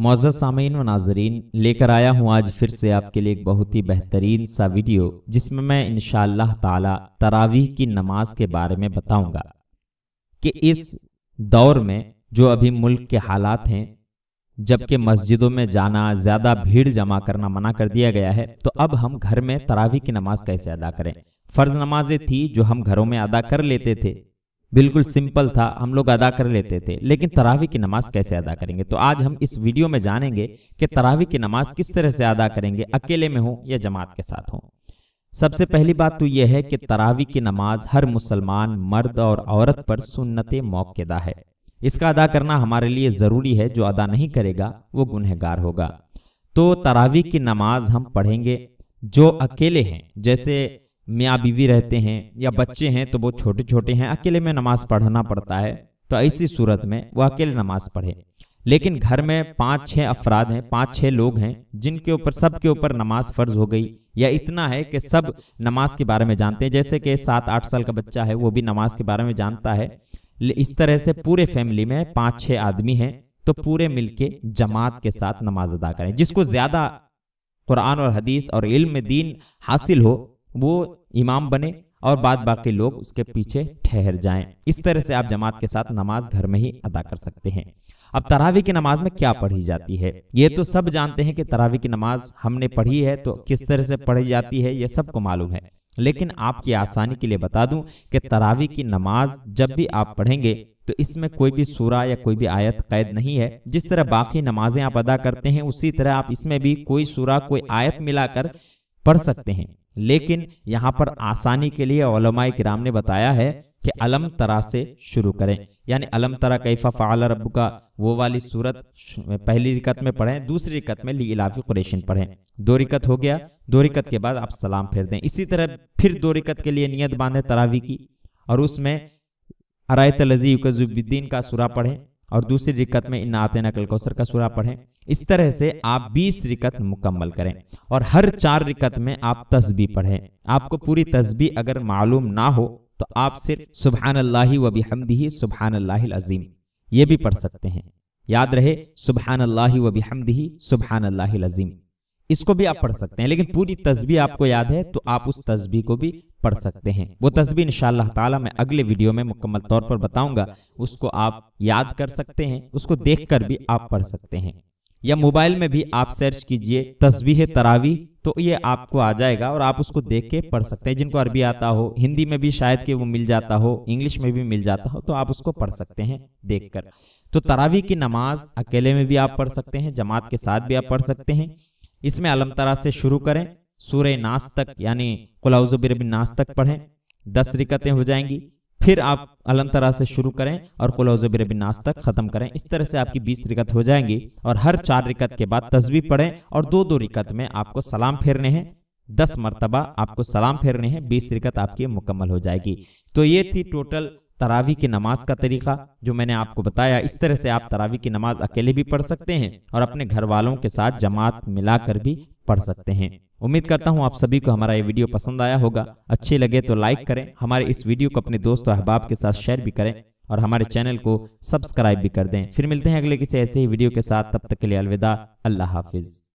मौजा सामीन व नाजरीन लेकर आया हूँ आज फिर से आपके लिए एक बहुत ही बेहतरीन सा वीडियो जिसमें मैं इन ताला तरावी की नमाज के बारे में बताऊंगा कि इस दौर में जो अभी मुल्क के हालात हैं जबकि मस्जिदों में जाना ज़्यादा भीड़ जमा करना मना कर दिया गया है तो अब हम घर में तरावी की नमाज कैसे अदा करें फ़र्ज़ नमाजें थी जो हम घरों में अदा कर लेते थे बिल्कुल सिंपल था हम लोग अदा कर लेते थे लेकिन तरावी की नमाज कैसे अदा करेंगे तो आज हम इस वीडियो में जानेंगे तो कि तरावी की नमाज किस तरह से अदा करेंगे अकेले में हो या जमात के साथ हो सबसे पहली बात तो, तो यह है कि तरावी की नमाज हर मुसलमान मर्द और औरत पर सुन्नत मौकेदा है इसका अदा करना हमारे लिए ज़रूरी है जो अदा नहीं करेगा वो गुनहगार होगा तो तरावी की नमाज हम पढ़ेंगे जो अकेले हैं जैसे मियाँ बीवी रहते हैं या बच्चे हैं तो, तो वो छोटे छोटे हैं अकेले में नमाज पढ़ना पड़ता है तो ऐसी तो सूरत में वह अकेले नमाज पढ़े लेकिन घर में पाँच छः अफराद हैं पाँच छः लोग हैं जिनके ऊपर सब के ऊपर नमाज फ़र्ज हो गई या इतना है कि सब नमाज के बारे में जानते हैं जैसे कि सात आठ साल का बच्चा है वो भी नमाज के बारे में जानता है इस तरह से पूरे फैमिली में पाँच छः आदमी हैं तो पूरे मिलके जमात के साथ नमाज अदा करें जिसको ज़्यादा कुरान और हदीस और इल्म दीन हासिल हो वो इमाम बने और बाद बाकी लोग उसके पीछे ठहर जाएं इस तरह से आप जमात के साथ नमाज घर में ही अदा कर सकते हैं अब तरावी की नमाज में क्या पढ़ी जाती है ये तो सब जानते हैं कि तरावी की नमाज हमने पढ़ी है तो किस तरह से पढ़ी जाती है ये सबको मालूम है लेकिन आपकी आसानी के लिए बता दूं कि तरावी की नमाज जब भी आप पढ़ेंगे तो इसमें कोई भी सूरा या कोई भी आयत कैद नहीं है जिस तरह बाकी नमाजें आप अदा करते हैं उसी तरह आप इसमें भी कोई सूरा कोई आयत मिलाकर पढ़ सकते हैं लेकिन यहाँ पर आसानी के लिए ओलमा कराम ने बताया है कि अलम तरा से शुरू करें यानी अलम तरा कैफा फ़ाल रब का वो वाली सूरत पहली रिकत में पढ़ें दूसरी रिकत में ली इलाफी क्रेशन पढ़ें दो रिकत हो गया दो रिकत के बाद आप सलाम फेर दें इसी तरह फिर दो रिकत के लिए नियत बांधें तरावी की और उसमें अरायत लजी का सूरा पढ़ें और दूसरी रिकत में इन आते नकल कौसर का सुरा पढ़ें इस तरह से आप 20 रिकत मुकम्मल करें और हर चार रिकत में आप तस्बी पढ़ें आपको पूरी तस्बी अगर मालूम ना हो तो आप सिर्फ सुबहान अल्लाह वबी हमदी सुबहान अल्लाजीम ये भी पढ़ सकते हैं याद रहे सुबहान अल्लाह वबी हमदी सुबहान अजीम इसको भी आप पढ़ सकते हैं लेकिन पूरी तस्बी आपको याद है तो आप उस तस्बी को भी पढ़ सकते हैं वो तस्बी इंशाल्लाह ताला मैं अगले वीडियो में मुकम्मल तौर पर बताऊंगा उसको आप याद कर सकते हैं उसको देखकर भी आप पढ़ सकते हैं या मोबाइल में भी आप सर्च कीजिए तस्वीर तरावी तो ये आपको आ जाएगा और आप उसको देख के पढ़ सकते हैं जिनको अरबी आता हो हिंदी में भी शायद कि वो मिल जाता हो इंग्लिश में भी मिल जाता हो तो आप उसको पढ़ सकते हैं देखकर तो तरावी की नमाज अकेले में भी आप पढ़ सकते हैं जमात के साथ भी आप पढ़ सकते हैं इसमें अलमतरा से शुरू करें सूर्य नाश तक यानी कुलाउजुबिर नाश तक पढ़ें दस रिकतें हो जाएंगी फिर आप अलम तरह से शुरू करें और कुलौज़बिरबिनास तक ख़त्म करें इस तरह से आपकी बीस रिकत हो जाएंगी और हर चार रिकत के बाद तस्वीर पढ़ें और दो दो रिकत में आपको सलाम फेरने हैं दस मरतबा आपको सलाम फेरने हैं बीस रिकत आपकी मुकम्मल हो जाएगी तो ये थी टोटल तरावी की नमाज का तरीका जो मैंने आपको बताया इस तरह से आप तरावी की नमाज अकेले भी पढ़ सकते हैं और अपने घर वालों के साथ जमात मिलाकर भी पढ़ सकते हैं उम्मीद करता हूँ आप सभी को हमारा ये वीडियो पसंद आया होगा अच्छे लगे तो लाइक करें हमारे इस वीडियो को अपने दोस्त और अहबाब के साथ शेयर भी करें और हमारे चैनल को सब्सक्राइब भी कर दें फिर मिलते हैं अगले किसी ऐसे ही वीडियो के साथ तब तक के लिए अलविदा अल्लाह हाफिज़